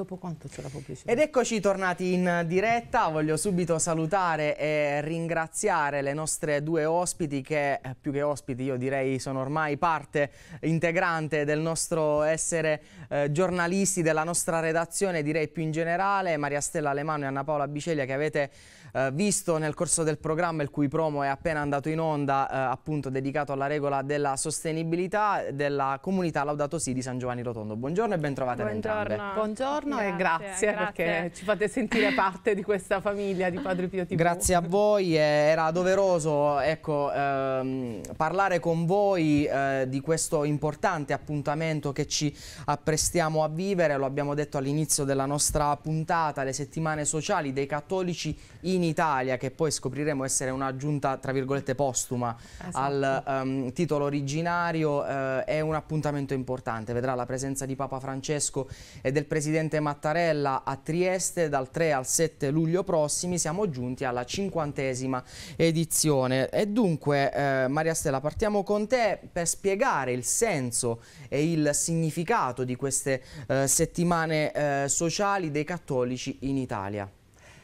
dopo quanto c'è la pubblicità. Ed eccoci tornati in diretta, voglio subito salutare e ringraziare le nostre due ospiti che eh, più che ospiti io direi sono ormai parte integrante del nostro essere eh, giornalisti, della nostra redazione direi più in generale, Maria Stella Alemano e Anna Paola Biceglia che avete eh, visto nel corso del programma il cui promo è appena andato in onda eh, appunto dedicato alla regola della sostenibilità della comunità Laudato Si di San Giovanni Rotondo. Buongiorno e bentrovate Buongiorno. Entrambe. Buongiorno grazie, e grazie, grazie, perché ci fate sentire parte di questa famiglia di Padre Pio TV. Grazie a voi, era doveroso ecco, ehm, parlare con voi eh, di questo importante appuntamento che ci apprestiamo a vivere, lo abbiamo detto all'inizio della nostra puntata, le settimane sociali dei cattolici in in Italia, che poi scopriremo essere un'aggiunta, tra virgolette, postuma esatto. al um, titolo originario, uh, è un appuntamento importante. Vedrà la presenza di Papa Francesco e del Presidente Mattarella a Trieste dal 3 al 7 luglio prossimi. Siamo giunti alla cinquantesima edizione. E dunque, eh, Maria Stella, partiamo con te per spiegare il senso e il significato di queste eh, settimane eh, sociali dei cattolici in Italia.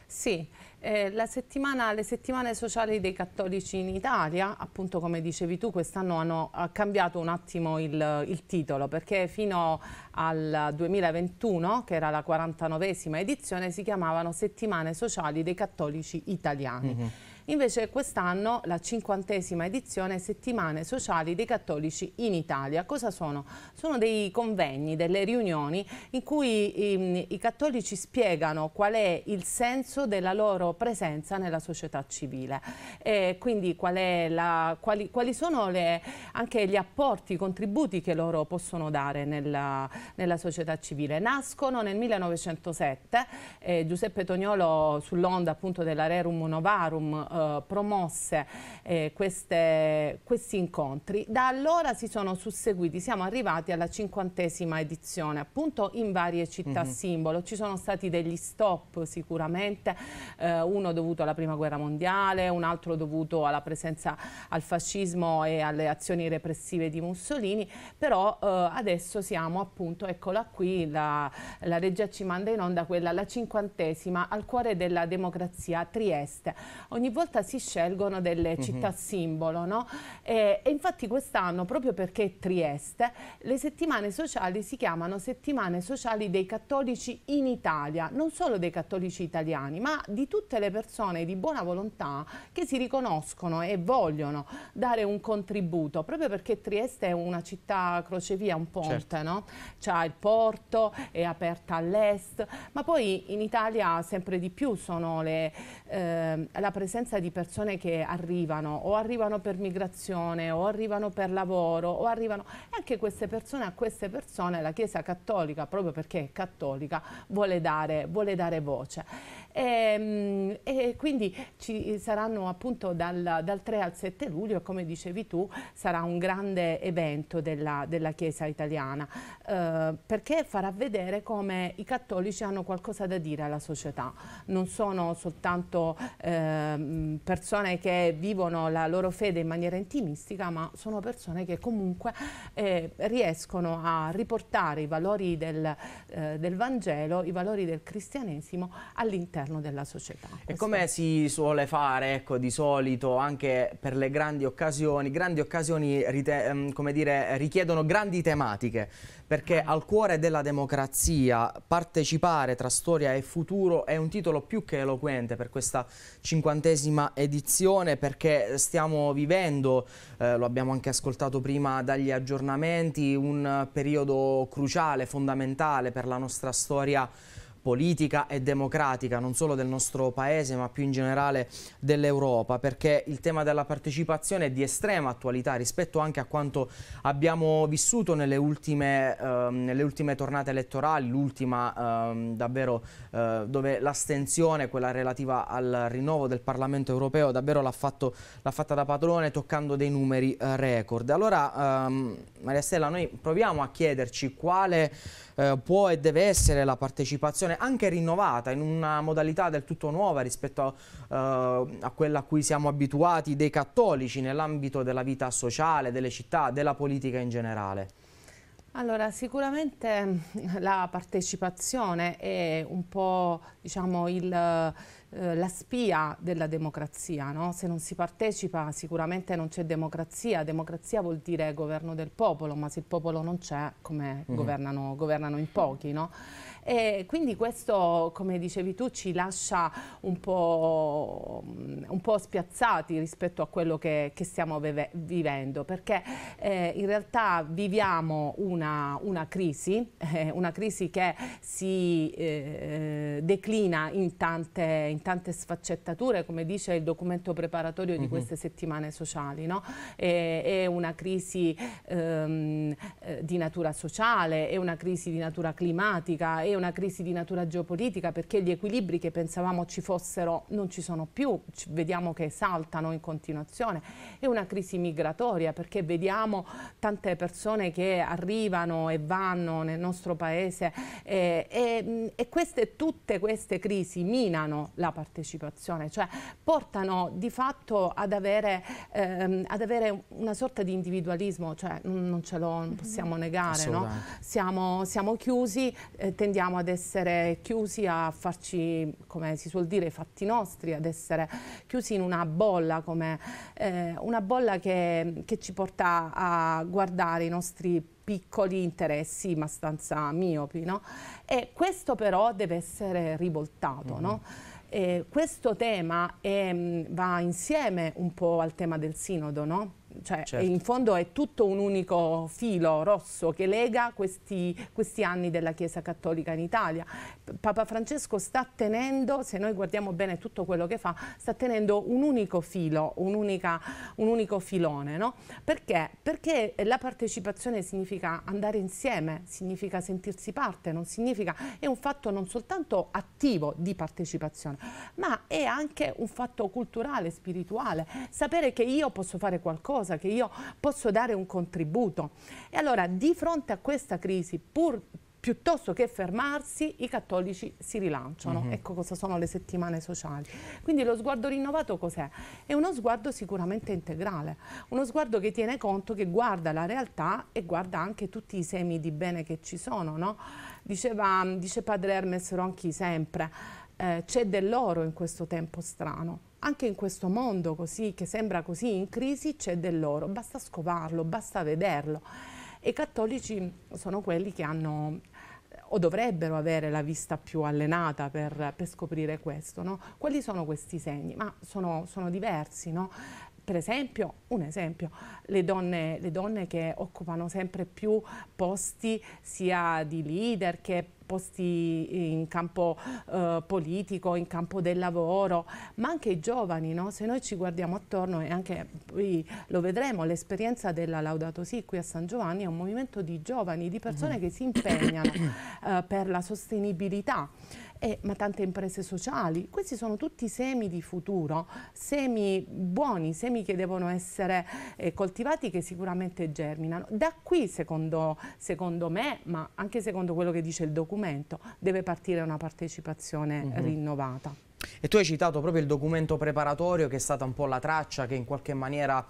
Sì eh, settimana, le settimane sociali dei cattolici in Italia, appunto come dicevi tu, quest'anno hanno cambiato un attimo il, il, titolo perché fino al 2021, che era la 49esima edizione, si chiamavano settimane sociali dei cattolici italiani. Mm -hmm. Invece quest'anno la cinquantesima edizione Settimane Sociali dei Cattolici in Italia. Cosa sono? Sono dei convegni, delle riunioni in cui i, ehm, i cattolici spiegano qual è il senso della loro presenza nella società civile e quindi qual la, quali, quali, sono le, anche gli apporti, i contributi che loro possono dare nella, nella società civile. Nascono nel 1907, eh, Giuseppe Tognolo sull'onda appunto della Rerum Novarum eh, eh, promosse eh, queste, questi incontri. Da allora si sono susseguiti, siamo arrivati alla cinquantesima edizione, appunto in varie città mm -hmm. simbolo. Ci sono stati degli stop sicuramente, eh, uno dovuto alla Prima Guerra Mondiale, un altro dovuto alla presenza al fascismo e alle azioni repressive di Mussolini, però eh, adesso siamo appunto, eccola qui, la, la regia ci manda in onda quella, la cinquantesima al cuore della democrazia Trieste. Ogni volta volta si scelgono delle mm -hmm. città simbolo, no? e, e infatti quest'anno, proprio perché è Trieste, le settimane sociali si chiamano settimane sociali dei cattolici in Italia, non solo dei cattolici italiani, ma di tutte le persone di buona volontà che si riconoscono e vogliono dare un contributo, proprio perché Trieste è una città crocevia, un ponte, certo. no? C'ha il porto, è aperta all'est, ma poi in Italia sempre di più sono le, eh, la presenza presenza di persone che arrivano o arrivano per migrazione o arrivano per lavoro o arrivano e anche queste persone a queste persone la Chiesa Cattolica proprio perché è cattolica vuole dare, vuole dare voce e, ehm, e, quindi ci saranno appunto dal, dal, 3 al 7 luglio come dicevi tu sarà un grande evento della, della Chiesa italiana eh, perché farà vedere come i cattolici hanno qualcosa da dire alla società non sono soltanto eh, Ehm, persone che vivono la loro fede in maniera intimistica, ma sono persone che comunque eh, riescono a riportare i valori del, eh, del, Vangelo, i valori del cristianesimo all'interno della società. E come si suole fare ecco, di solito anche per le grandi occasioni? Grandi occasioni ehm, come dire, richiedono grandi tematiche, perché ah. al cuore della democrazia partecipare tra storia e futuro è un titolo più che eloquente per questa cinquantesima prossima edizione perché stiamo vivendo, eh, lo abbiamo anche ascoltato prima dagli aggiornamenti, un periodo cruciale, fondamentale per la nostra storia politica e democratica non solo del nostro paese ma più in generale dell'Europa perché il tema della partecipazione è di estrema attualità rispetto anche a quanto abbiamo vissuto nelle ultime, ehm, nelle ultime tornate elettorali, l'ultima ehm, davvero eh, dove l'astensione, quella relativa al rinnovo del Parlamento europeo davvero l'ha, fatta da padrone toccando dei numeri eh, record. Allora ehm, Maria Stella noi proviamo a chiederci quale eh, può e deve essere la partecipazione anche rinnovata in una modalità del tutto nuova rispetto a, eh, a quella a cui siamo abituati dei cattolici nell'ambito della vita sociale, delle città, della politica in generale? Allora, sicuramente eh, la partecipazione è un po' diciamo, il, eh, la spia della democrazia, no? se non si partecipa sicuramente non c'è democrazia, democrazia vuol dire governo del popolo, ma se il popolo non c'è come mm -hmm. governano, governano, in pochi. No? E quindi questo, come dicevi tu, ci lascia un po', mm, un po spiazzati rispetto a quello che, che stiamo vivendo, perché eh, in realtà viviamo una, una crisi, eh, una crisi che si eh, declina in tante, in tante, sfaccettature, come dice il documento preparatorio di mm -hmm. queste settimane sociali. No? E, è una crisi ehm, eh, di natura sociale, è una crisi di natura climatica, è una crisi di natura geopolitica perché gli equilibri che pensavamo ci fossero non ci sono più, ci vediamo che saltano in continuazione, è una crisi migratoria perché vediamo tante persone che arrivano e vanno nel nostro paese eh, e, e, mm, e queste, tutte queste crisi minano la partecipazione, cioè portano di fatto ad avere, ehm, ad avere una sorta di individualismo, cioè non, non ce lo non possiamo mhm. negare, no? siamo, siamo chiusi, eh, tendiamo torniamo ad essere chiusi a farci, come si suol dire, i fatti nostri, ad essere chiusi in una bolla, come, eh, una bolla che, che ci porta a guardare i nostri piccoli interessi abbastanza miopi, no? E questo però deve essere rivoltato, mm -hmm. no? Mm-hmm. questo tema è, mm, va insieme un po' al tema del sinodo, no? cioè, certo. in fondo è tutto un unico filo rosso che lega questi, questi anni della Chiesa Cattolica in Italia. Papa Francesco sta tenendo, se noi guardiamo bene tutto quello che fa, sta tenendo un unico filo, un, unica, un unico filone, no? Perché? Perché la partecipazione significa andare insieme, significa sentirsi parte, non significa, è un fatto non soltanto attivo di partecipazione, ma è anche un fatto culturale, spirituale, sapere che io posso fare qualcosa qualcosa, che io posso dare un contributo. E allora di fronte a questa crisi, pur piuttosto che fermarsi, i cattolici si rilanciano. Uh mm-hmm. -huh. Ecco cosa sono le settimane sociali. Quindi lo sguardo rinnovato cos'è? È uno sguardo sicuramente integrale, uno sguardo che tiene conto, che guarda la realtà e guarda anche tutti i semi di bene che ci sono. No? Diceva, dice padre Hermes Ronchi sempre, eh, c'è dell'oro in questo tempo strano anche in questo mondo così, che sembra così in crisi c'è dell'oro, basta scovarlo, basta vederlo. i cattolici sono quelli che hanno o dovrebbero avere la vista più allenata per, per scoprire questo. No? Quali sono questi segni? Ma sono, sono diversi, no? Per esempio, un esempio, le donne, le donne che occupano sempre più posti sia di leader che posti in campo eh, politico, in campo del lavoro, ma anche i giovani, no? se noi ci guardiamo attorno e anche poi lo vedremo, l'esperienza della Laudato Si qui a San Giovanni è un movimento di giovani, di persone mm che si impegnano eh, per la sostenibilità eh, ma tante imprese sociali. Questi sono tutti semi di futuro, semi buoni, semi che devono essere eh, coltivati che sicuramente germinano. Da qui, secondo, secondo, me, ma anche secondo quello che dice il documento, deve partire una partecipazione mm -hmm. rinnovata. E tu hai citato proprio il documento preparatorio che è stata un po' la traccia che in qualche maniera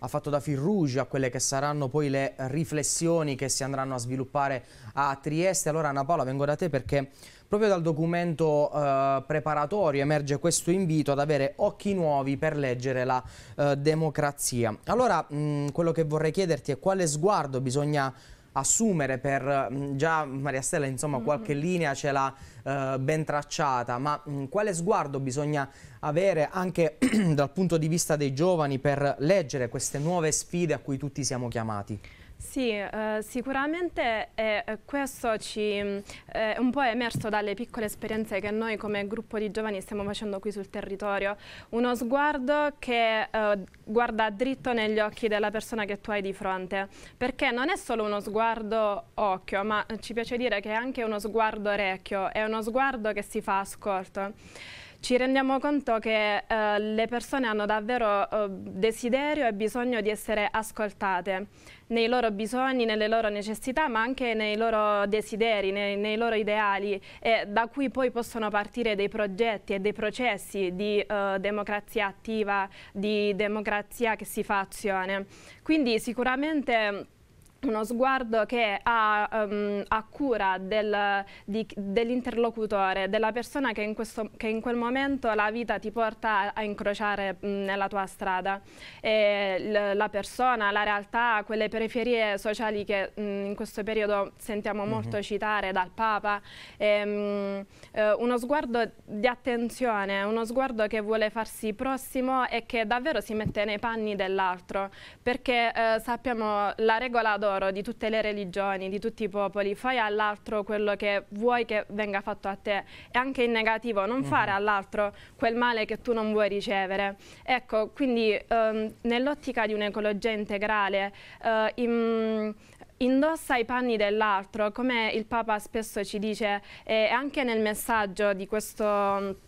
ha fatto da fil rouge a quelle che saranno poi le riflessioni che si andranno a sviluppare a Trieste. Allora Anna Paola vengo da te perché Proprio dal documento eh, preparatorio emerge questo invito ad avere occhi nuovi per leggere la eh, democrazia. Allora, mh, quello che vorrei chiederti è quale sguardo bisogna assumere per già Maria Stella insomma qualche linea ce l'ha eh, ben tracciata ma mh, quale sguardo bisogna avere anche dal punto di vista dei giovani per leggere queste nuove sfide a cui tutti siamo chiamati? Sì, eh, sicuramente eh, questo ci, eh, un po' emerso dalle piccole esperienze che noi come gruppo di giovani stiamo facendo qui sul territorio. Uno sguardo che eh, guarda dritto negli occhi della persona che tu hai di fronte, perché non è solo uno sguardo occhio, ma ci piace dire che è anche uno sguardo orecchio, è uno sguardo che si fa ascolto ci rendiamo conto che eh, le persone hanno davvero eh, desiderio e bisogno di essere ascoltate nei loro bisogni, nelle loro necessità, ma anche nei loro desideri, nei, nei loro ideali, e da cui poi possono partire dei progetti e dei processi di uh, democrazia attiva, di democrazia che si fa azione. Quindi sicuramente uno sguardo che ha um, a cura del, dell'interlocutore, della persona che in, questo, che in, quel momento la vita ti porta a, a incrociare mh, nella tua strada. E la persona, la realtà, quelle periferie sociali che mh, in questo periodo sentiamo mm -hmm. molto citare dal Papa, e, ehm, mh, eh, uno sguardo di attenzione, uno sguardo che vuole farsi prossimo e che davvero si mette nei panni dell'altro, perché eh, sappiamo la regola d'oro loro, di tutte le religioni, di tutti i popoli, fai all'altro quello che vuoi che venga fatto a te e anche in negativo, non uh mhm. -huh. fare all'altro quel male che tu non vuoi ricevere. Ecco, quindi um, nell'ottica di un'ecologia integrale, uh, eh, in, indossa i panni dell'altro, come il Papa spesso ci dice, e anche nel messaggio di questo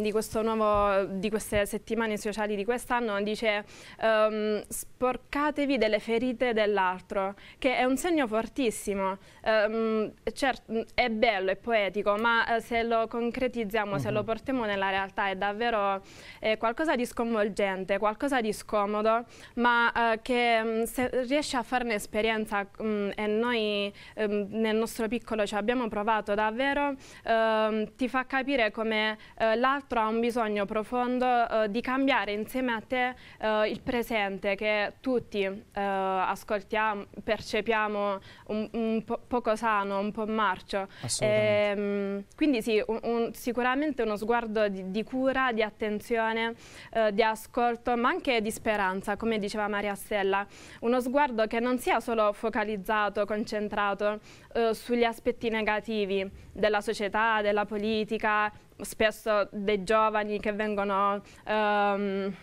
di, nuovo, di, queste settimane sociali di quest'anno dice um, sporcatevi delle ferite dell'altro, che è un segno fortissimo. Um, certo, è bello, è poetico, ma uh, se lo concretizziamo, uh -huh. se lo mhm. portiamo nella realtà è davvero eh, qualcosa di sconvolgente, qualcosa di scomodo, ma uh, che um, se riesce a farne esperienza mm, e noi mm, nel nostro piccolo ci abbiamo provato davvero, ehm, ti fa capire come eh, l'altro altro ha un bisogno profondo eh, di cambiare insieme a te eh, il presente che tutti eh, ascoltiamo, percepiamo un, un po poco sano, un po' marcio. E, ehm, quindi sì, un, un, sicuramente uno sguardo di, di cura, di attenzione, eh, di ascolto, ma anche di speranza, come diceva Maria Stella. Uno sguardo che non sia solo focalizzato, concentrato eh, sugli aspetti negativi della società, della politica, spesso dei giovani che vengono um,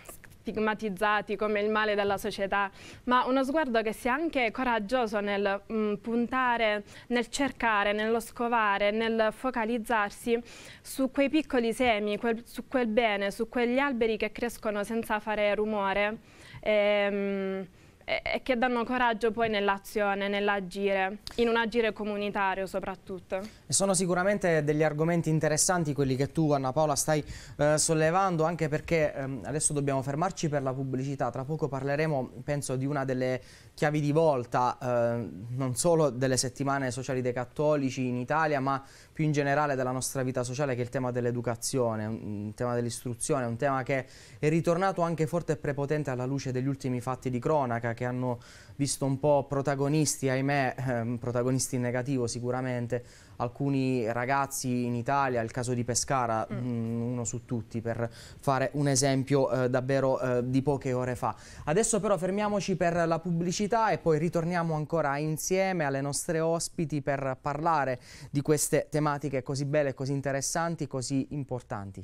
stigmatizzati come il male della società, ma uno sguardo che sia anche coraggioso nel mh, mm, puntare, nel cercare, nello scovare, nel focalizzarsi su quei piccoli semi, quel, su quel bene, su quegli alberi che crescono senza fare rumore. E, ehm, mh, e, che danno coraggio poi nell'azione, nell'agire, in un agire comunitario soprattutto. E sono sicuramente degli argomenti interessanti quelli che tu Anna Paola stai eh, sollevando anche perché ehm, adesso dobbiamo fermarci per la pubblicità, tra poco parleremo penso di una delle chiavi di volta eh, non solo delle settimane sociali dei cattolici in Italia ma più in generale della nostra vita sociale che è il tema dell'educazione, il tema dell'istruzione, un tema che è ritornato anche forte e prepotente alla luce degli ultimi fatti di cronaca che hanno visto un po' protagonisti, ahimè, ehm, protagonisti in negativo sicuramente, alcuni ragazzi in Italia, il caso di Pescara, mm. mh, mm, uno su tutti per fare un esempio eh, davvero eh, di poche ore fa. Adesso però fermiamoci per la pubblicità e poi ritorniamo ancora insieme alle nostre ospiti per parlare di queste tematiche così belle, così interessanti, così importanti.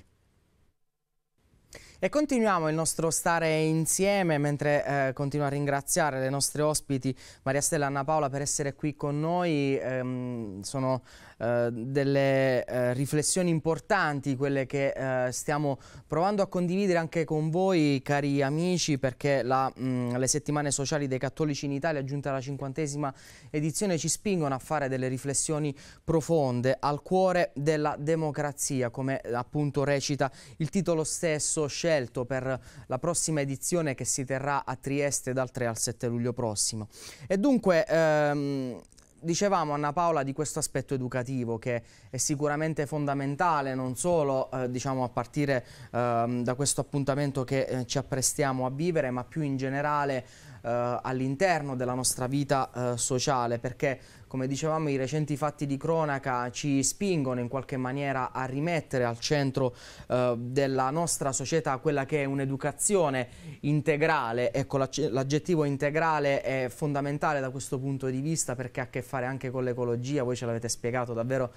E continuiamo il nostro stare insieme mentre eh, continuo a ringraziare le nostre ospiti Maria Stella e Anna Paola per essere qui con noi. Ehm, sono eh, delle eh, riflessioni importanti, quelle che eh, stiamo provando a condividere anche con voi, cari amici, perché la, mh, mm, le settimane sociali dei cattolici in Italia, giunta alla cinquantesima edizione, ci spingono a fare delle riflessioni profonde al cuore della democrazia, come eh, appunto recita il titolo stesso scelto per la prossima edizione che si terrà a Trieste dal 3 al 7 luglio prossimo. E dunque ehm, Dicevamo Anna Paola di questo aspetto educativo che è sicuramente fondamentale non solo eh, diciamo, a partire eh, da questo appuntamento che eh, ci apprestiamo a vivere ma più in generale eh, all'interno della nostra vita eh, sociale perché come dicevamo i recenti fatti di cronaca ci spingono in qualche maniera a rimettere al centro eh, della nostra società quella che è un'educazione integrale, ecco l'aggettivo integrale è fondamentale da questo punto di vista perché ha a che fare anche con l'ecologia, voi ce l'avete spiegato davvero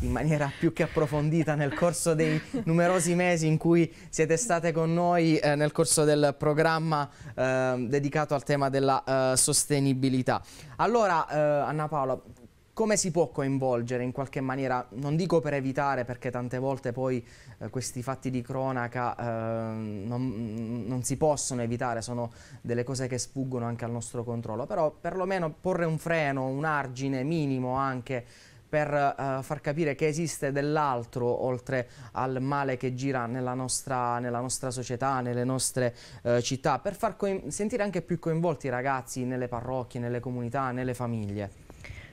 in maniera più che approfondita nel corso dei numerosi mesi in cui siete state con noi eh, nel corso del programma eh, dedicato al tema della eh, sostenibilità. Allora, eh, Anna Paola, come si può coinvolgere in qualche maniera, non dico per evitare perché tante volte poi eh, questi fatti di cronaca eh, non, non, si possono evitare, sono delle cose che sfuggono anche al nostro controllo, però perlomeno porre un freno, un argine minimo anche per uh, far capire che esiste dell'altro oltre al male che gira nella nostra, nella nostra società, nelle nostre uh, città, per far sentire anche più coinvolti i ragazzi nelle parrocchie, nelle comunità, nelle famiglie.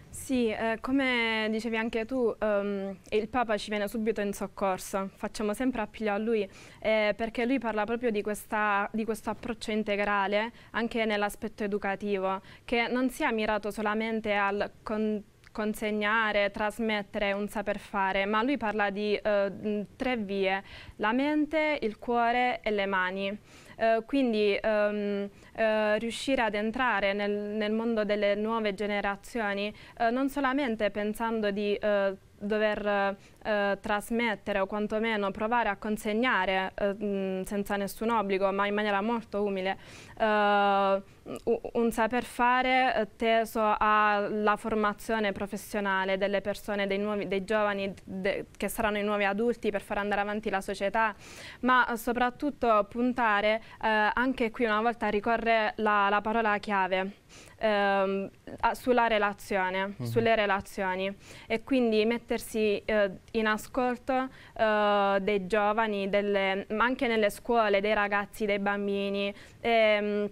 Sì, eh, come dicevi anche tu, um, il Papa ci viene subito in soccorso, facciamo sempre appiglio a lui eh, perché lui parla proprio di, questa, di questo approccio integrale anche nell'aspetto educativo, che non sia mirato solamente al contenuto consegnare, trasmettere, un saper fare, ma lui parla di eh, tre vie, la mente, il cuore e le mani. Eh, quindi ehm, eh, riuscire ad entrare nel, nel, mondo delle nuove generazioni eh, non solamente pensando di eh, dover eh, trasmettere o quantomeno provare a consegnare eh, senza nessun obbligo ma in maniera molto umile eh, un saper fare eh, teso alla formazione professionale delle persone, dei, nuovi, dei giovani de, che saranno i nuovi adulti per far andare avanti la società ma soprattutto puntare eh, anche qui una volta ricorre la, la parola chiave ehm, sulla relazione, mm -hmm. sulle relazioni e quindi mettersi eh, in ascolto eh, dei giovani, delle, ma anche nelle scuole, dei ragazzi, dei bambini. E, ehm,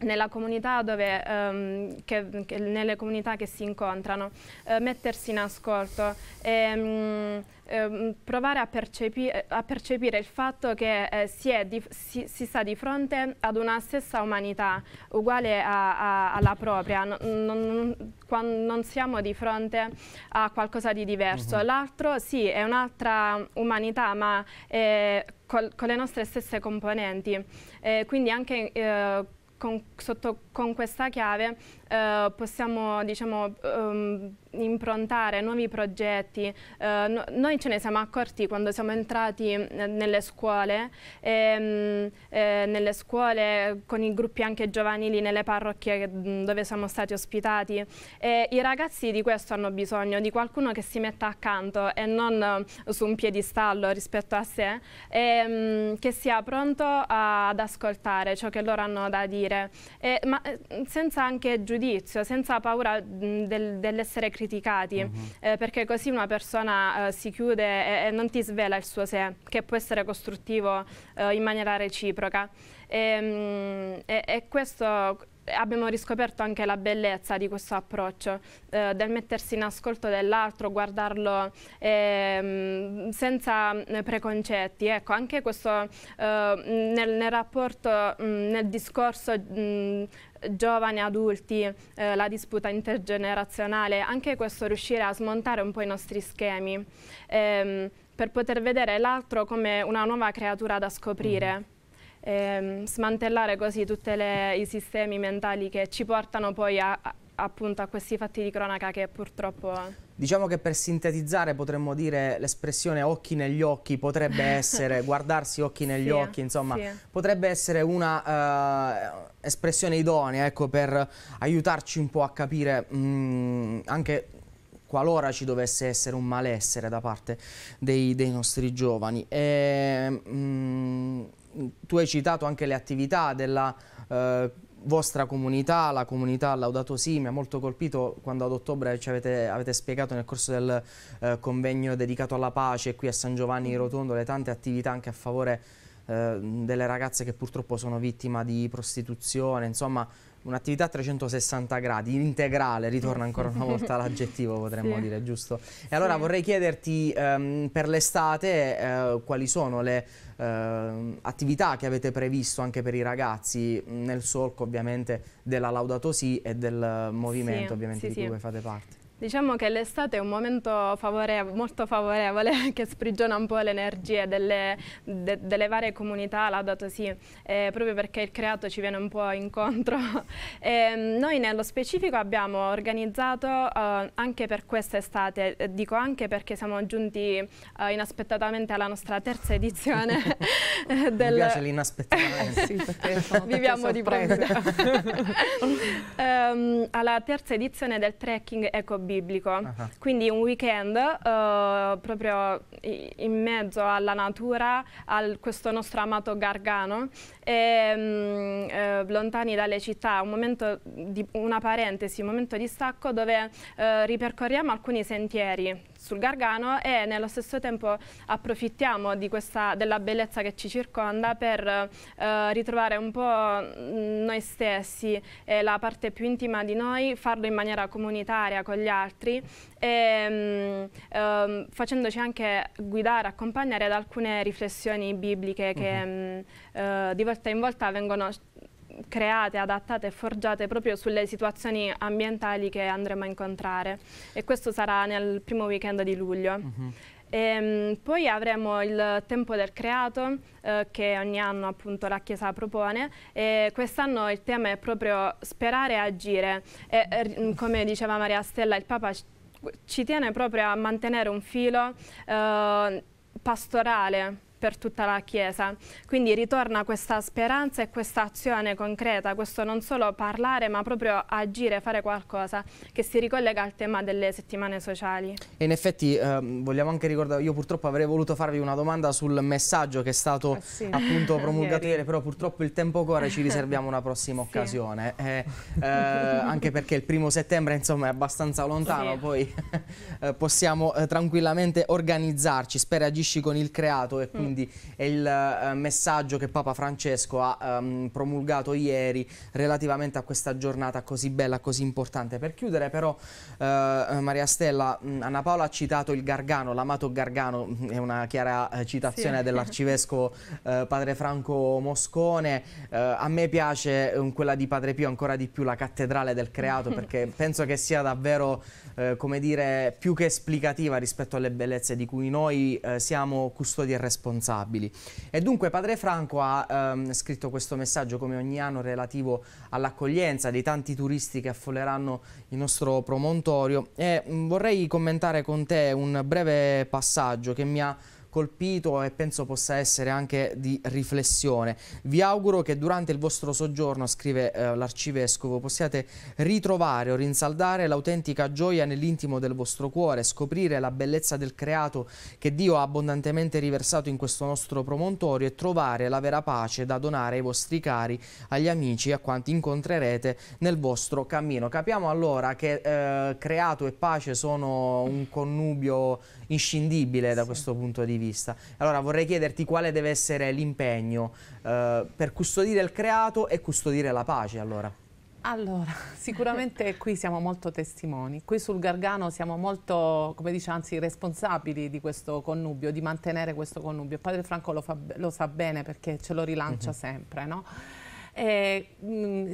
nella Comunità dove, um, che, che, nelle comunità che si incontrano, eh, mettersi in ascolto e um, eh, provare a, percepi a, percepire il fatto che eh, si, si, si, sta di fronte ad una stessa umanità uguale a, a, alla propria, non, non, non, siamo di fronte a qualcosa di diverso. Uh mm-hmm. -huh. L'altro sì, è un'altra umanità, ma eh, con le nostre stesse componenti, eh, quindi anche eh, con, sotto, con questa chiave eh, possiamo diciamo, um, improntare nuovi progetti. Eh, no, noi ce ne siamo accorti quando siamo entrati mm, nelle scuole, ehm, eh, nelle scuole con i gruppi anche giovanili nelle parrocchie mm, dove siamo stati ospitati. Eh, I ragazzi di questo hanno bisogno, di qualcuno che si metta accanto e non eh, su un piedistallo rispetto a sé, ehm, che sia pronto a, ad ascoltare ciò che loro hanno da dire, ma eh, senza anche giudizio, senza paura mh, mm, del, dell'essere criticati, mm -hmm. eh, perché così una persona eh, si chiude e, e, non ti svela il suo sé, che può essere costruttivo eh, in maniera reciproca. E, ehm, e, e questo abbiamo riscoperto anche la bellezza di questo approccio, eh, del mettersi in ascolto dell'altro, guardarlo ehm, eh, senza preconcetti. Ecco, anche questo eh, nel, nel, rapporto, mm, nel discorso mm, giovani, adulti, eh, la disputa intergenerazionale, anche questo riuscire a smontare un po' i nostri schemi ehm, per poter vedere l'altro come una nuova creatura da scoprire. Mm ehm, smantellare così tutti i sistemi mentali che ci portano poi a, a, appunto a questi fatti di cronaca che purtroppo... Diciamo che per sintetizzare potremmo dire l'espressione occhi negli occhi potrebbe essere guardarsi occhi negli sì, occhi, insomma, sì. potrebbe essere una uh, espressione idonea, ecco, per aiutarci un po' a capire mh, mm, anche qualora ci dovesse essere un malessere da parte dei, dei nostri giovani. E, ehm, mh, mm, tu hai citato anche le attività della eh, vostra comunità, la comunità Laudato Si, mi ha molto colpito quando ad ottobre ci avete, avete spiegato nel corso del eh, convegno dedicato alla pace qui a San Giovanni Rotondo le tante attività anche a favore eh, delle ragazze che purtroppo sono vittima di prostituzione, insomma un'attività a 360 gradi, integrale, ritorna ancora una volta l'aggettivo potremmo sì. dire, giusto? E allora sì. vorrei chiederti um, per l'estate uh, quali sono le uh, attività che avete previsto anche per i ragazzi nel solco ovviamente della Laudato Si e del movimento sì, ovviamente di cui fate parte. Diciamo che l'estate è un momento favorevole, molto favorevole che sprigiona un po' le energie delle, de, delle varie comunità, l'ha dato sì, eh, proprio perché il creato ci viene un po' incontro. eh, noi nello specifico abbiamo organizzato eh, anche per questa estate, eh, dico anche perché siamo giunti eh, inaspettatamente alla nostra terza edizione. del... Mi piace l'inaspettatamente. Eh, sì, Viviamo di presa. Ehm, alla terza edizione del trekking Eco biblico. Uh ah, -huh. Ah. Quindi un weekend uh, proprio in mezzo alla natura, a questo nostro amato Gargano, e, um, eh, lontani dalle città, un momento di, una parentesi, un momento di stacco dove eh, ripercorriamo alcuni sentieri sul Gargano e nello stesso tempo approfittiamo questa, della bellezza che ci circonda per eh, ritrovare un po' noi stessi e la parte più intima di noi, farlo in maniera comunitaria con gli altri e eh, facendoci anche guidare, accompagnare da alcune riflessioni bibliche che uh mhm. -huh. Mm, eh, di volta in volta vengono create, adattate e forgiate proprio sulle situazioni ambientali che andremo a incontrare e questo sarà nel primo weekend di luglio. Uh -huh. E, poi avremo il Tempo del Creato eh, che ogni anno appunto la Chiesa propone e quest'anno il tema è proprio sperare e agire e, eh, mm, come diceva Maria Stella il Papa ci tiene proprio a mantenere un filo eh, pastorale per tutta la Chiesa. Quindi ritorna questa speranza e questa azione concreta, questo non solo parlare ma proprio agire, fare qualcosa che si ricollega al tema delle settimane sociali. E in effetti eh, vogliamo anche ricordare, io purtroppo avrei voluto farvi una domanda sul messaggio che è stato eh sì. appunto promulgato ieri, però purtroppo il tempo corre, ci riserviamo una prossima sì. occasione, eh, eh, anche perché il primo settembre insomma è abbastanza lontano, sì. poi eh, possiamo eh, tranquillamente organizzarci, spera agisci con il creato e con mm quindi è il eh, messaggio che Papa Francesco ha um, promulgato ieri relativamente a questa giornata così bella, così importante. Per chiudere però, uh, Maria Stella, mm, Anna Paola ha citato il Gargano, l'amato Gargano, mm, è una chiara citazione sì. dell'arcivescovo uh, padre Franco Moscone, uh, a me piace um, quella di Padre Pio ancora di più, la cattedrale del creato, perché penso che sia davvero, come dire, più che esplicativa rispetto alle bellezze di cui noi siamo custodi e responsabili responsabili. E dunque Padre Franco ha ehm, scritto questo messaggio come ogni anno relativo all'accoglienza dei tanti turisti che affolleranno il nostro promontorio e mh, vorrei commentare con te un breve passaggio che mi ha colpito e penso possa essere anche di riflessione. Vi auguro che durante il vostro soggiorno, scrive eh, l'arcivescovo, possiate ritrovare o rinsaldare l'autentica gioia nell'intimo del vostro cuore, scoprire la bellezza del creato che Dio ha abbondantemente riversato in questo nostro promontorio e trovare la vera pace da donare ai vostri cari, agli amici e a quanti incontrerete nel vostro cammino. Capiamo allora che eh, creato e pace sono un connubio inscindibile da questo punto di vista vista. Allora vorrei chiederti quale deve essere l'impegno eh, per custodire il creato e custodire la pace allora. Allora, sicuramente qui siamo molto testimoni, qui sul Gargano siamo molto, come dice anzi, responsabili di questo connubio, di mantenere questo connubio. Padre Franco lo, fa, lo sa bene perché ce lo rilancia mhm. sempre, no? Eh,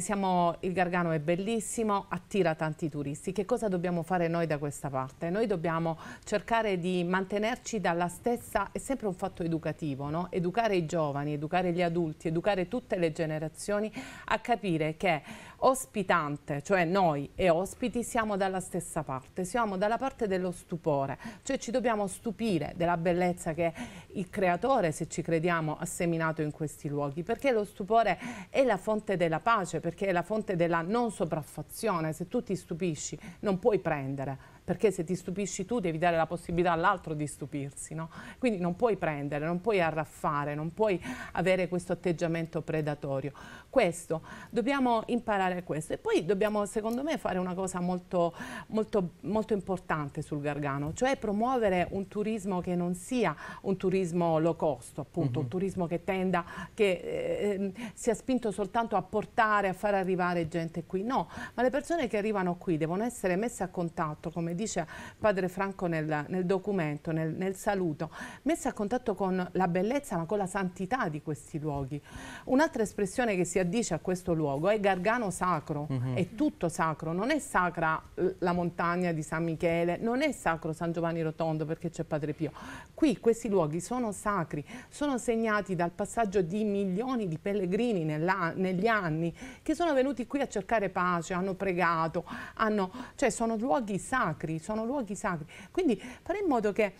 siamo, il Gargano è bellissimo, attira tanti turisti. Che cosa dobbiamo fare noi da questa parte? Noi dobbiamo cercare di mantenerci dalla stessa, è sempre un fatto educativo, no? educare i giovani, educare gli adulti, educare tutte le generazioni a capire che ospitante, cioè noi e ospiti, siamo dalla stessa parte, siamo dalla parte dello stupore, cioè ci dobbiamo stupire della bellezza che il creatore, se ci crediamo, ha seminato in questi luoghi, perché lo stupore è la la fonte della pace perché è la fonte della non sopraffazione. Se tu ti stupisci non puoi prendere perché se ti stupisci tu devi dare la possibilità all'altro di stupirsi, no? quindi non puoi prendere, non puoi arraffare, non puoi avere questo atteggiamento predatorio. Questo, dobbiamo imparare questo e poi dobbiamo secondo me fare una cosa molto, molto, molto importante sul Gargano, cioè promuovere un turismo che non sia un turismo low cost, appunto, mm -hmm. un mhm. turismo che tenda, che eh, ehm, sia spinto soltanto a portare, a far arrivare gente qui, no, ma le persone che arrivano qui devono essere messe a contatto, come come dice padre Franco nel, nel documento, nel, nel, saluto, messa a contatto con la bellezza ma con la santità di questi luoghi. Un'altra espressione che si addice a questo luogo è Gargano sacro, mm -hmm. è tutto sacro, non è sacra la montagna di San Michele, non è sacro San Giovanni Rotondo perché c'è Padre Pio. Qui questi luoghi sono sacri, sono segnati dal passaggio di milioni di pellegrini negli anni che sono venuti qui a cercare pace, hanno pregato, hanno, cioè sono luoghi sacri sacri, sono luoghi sacri. Quindi fare in modo che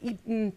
i, mh, mm,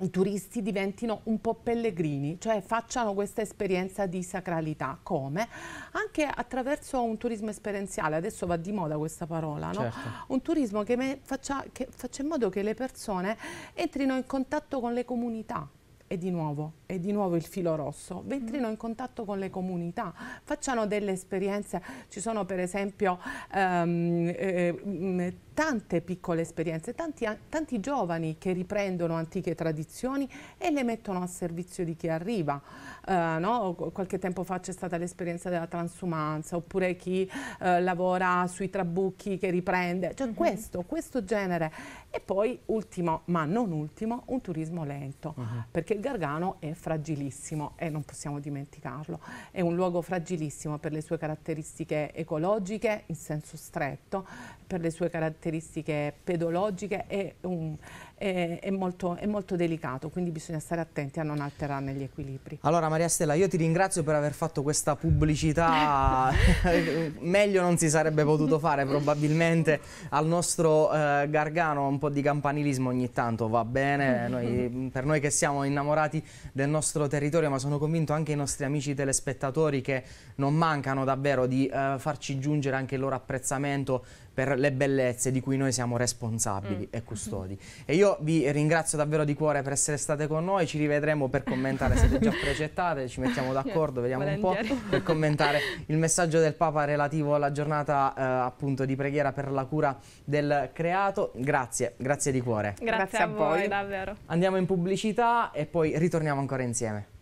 i turisti diventino un po' pellegrini, cioè facciano questa esperienza di sacralità. Come? Anche attraverso un turismo esperienziale, adesso va di moda questa parola, no? certo. un turismo che faccia, che faccia in modo che le persone entrino in contatto con le comunità e di nuovo, e di nuovo il filo rosso, ventrino mm. in contatto con le comunità, facciano delle esperienze, ci sono per esempio um, eh, mm, tante piccole esperienze, tanti, tanti, giovani che riprendono antiche tradizioni e le mettono a servizio di chi arriva, uh, no? qualche tempo fa c'è stata l'esperienza della transumanza, oppure chi uh, lavora sui trabucchi che riprende, cioè uh mm-hmm. -huh. questo, questo genere, e poi ultimo, ma non ultimo, un turismo lento, -huh. perché il Gargano è fragilissimo e non possiamo dimenticarlo. È un luogo fragilissimo per le sue caratteristiche ecologiche in senso stretto, per le sue caratteristiche pedologiche e un, è, è, molto, è, molto, delicato, quindi bisogna stare attenti a non alterarne gli equilibri. Allora Maria Stella, io ti ringrazio per aver fatto questa pubblicità, meglio non si sarebbe potuto fare probabilmente al nostro eh, Gargano, un po' di campanilismo ogni tanto va bene, mm. noi, per noi che siamo innamorati del nostro territorio, ma sono convinto anche i nostri amici telespettatori che non mancano davvero di eh, farci giungere anche il loro apprezzamento per le bellezze di cui noi siamo responsabili mm. e custodi. E io vi ringrazio davvero di cuore per essere state con noi, ci rivedremo per commentare, siete già precettate, ci mettiamo d'accordo, vediamo un po', per commentare il messaggio del Papa relativo alla giornata eh, appunto di preghiera per la cura del creato. Grazie, grazie di cuore. Grazie, grazie a, a voi, davvero. Andiamo in pubblicità e poi ritorniamo ancora insieme.